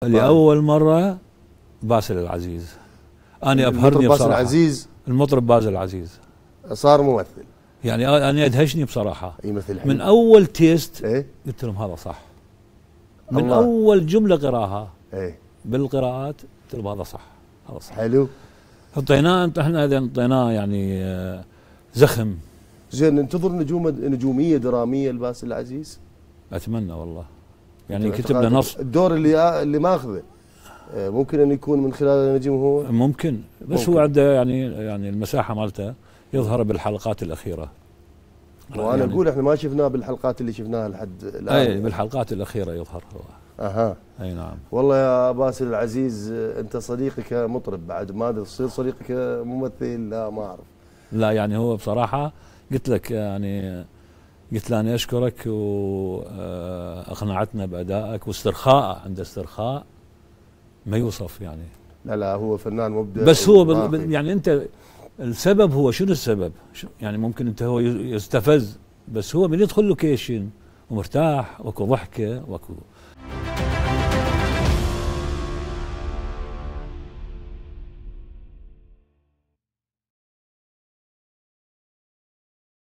طيب. لأول مرة باسل العزيز أنا أبهرني المطرب باسل العزيز المطرب باسل العزيز صار ممثل يعني أنا أدهشني بصراحة يمثل يعني؟ من أول تيست ايه؟ قلت لهم هذا صح من الله. أول جملة قراها ايه؟ بالقراءات قلت لهم هذا صح هذا صح حلو حطيناه احنا انطيناه يعني آه، زخم زين ننتظر نجوم نجومية درامية لباسل العزيز أتمنى والله يعني كتب له نص الدور اللي اللي ماخذه آه، ممكن ان يكون من خلال نجم هو ممكن بس ممكن. هو عنده يعني يعني المساحه مالته يظهر بالحلقات الاخيره وانا يعني اقول احنا ما شفناه بالحلقات اللي شفناها لحد الان اي بالحلقات الاخيره يظهر هو اها اي نعم والله يا باسل العزيز انت صديقك مطرب بعد ما ادري تصير صديقك ممثل لا ما اعرف لا يعني هو بصراحه قلت لك يعني قلت له أنا أشكرك وأقنعتنا آه، بأدائك واسترخاء عند استرخاء ما يوصف يعني لا لا هو فنان مبدع بس هو يعني أنت السبب هو شنو السبب يعني ممكن أنت هو يستفز بس هو من يدخل لوكيشن ومرتاح واكو ضحكة واكو